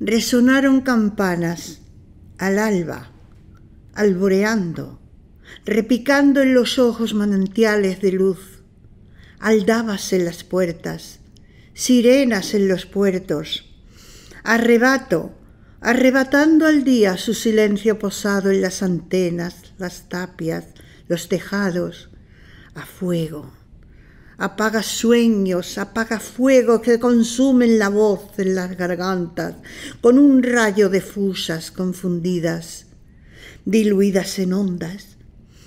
resonaron campanas al alba, alboreando, repicando en los ojos manantiales de luz, aldabas en las puertas, sirenas en los puertos, arrebato, arrebatando al día su silencio posado en las antenas, las tapias, los tejados, a fuego apaga sueños, apaga fuego que consumen la voz en las gargantas, con un rayo de fusas confundidas, diluidas en ondas,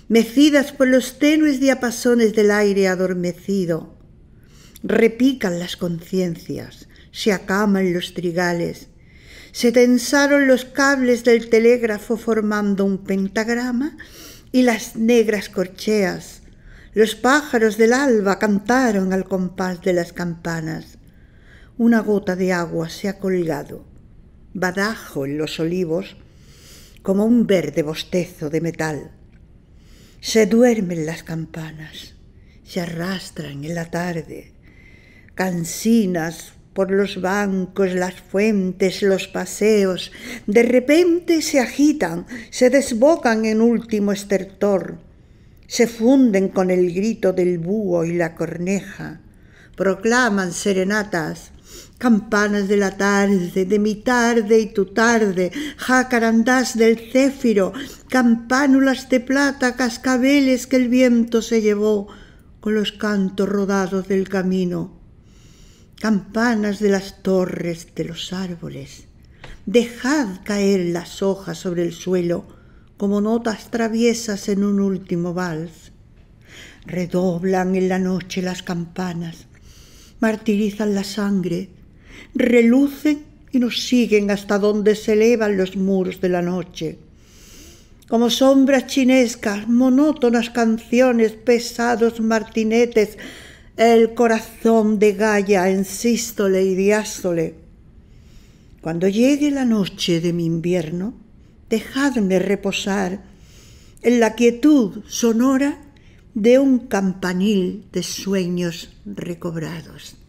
mecidas por los tenues diapasones del aire adormecido. Repican las conciencias, se acaman los trigales, se tensaron los cables del telégrafo formando un pentagrama y las negras corcheas los pájaros del alba cantaron al compás de las campanas. Una gota de agua se ha colgado, badajo en los olivos, como un verde bostezo de metal. Se duermen las campanas, se arrastran en la tarde, Cancinas por los bancos, las fuentes, los paseos, de repente se agitan, se desbocan en último estertor se funden con el grito del búho y la corneja, proclaman serenatas, campanas de la tarde, de mi tarde y tu tarde, jacarandás del céfiro, campánulas de plata, cascabeles que el viento se llevó con los cantos rodados del camino, campanas de las torres, de los árboles. Dejad caer las hojas sobre el suelo, como notas traviesas en un último vals. Redoblan en la noche las campanas, martirizan la sangre, relucen y nos siguen hasta donde se elevan los muros de la noche. Como sombras chinescas, monótonas canciones, pesados martinetes, el corazón de Gaia en sístole y diástole. Cuando llegue la noche de mi invierno, dejadme reposar en la quietud sonora de un campanil de sueños recobrados.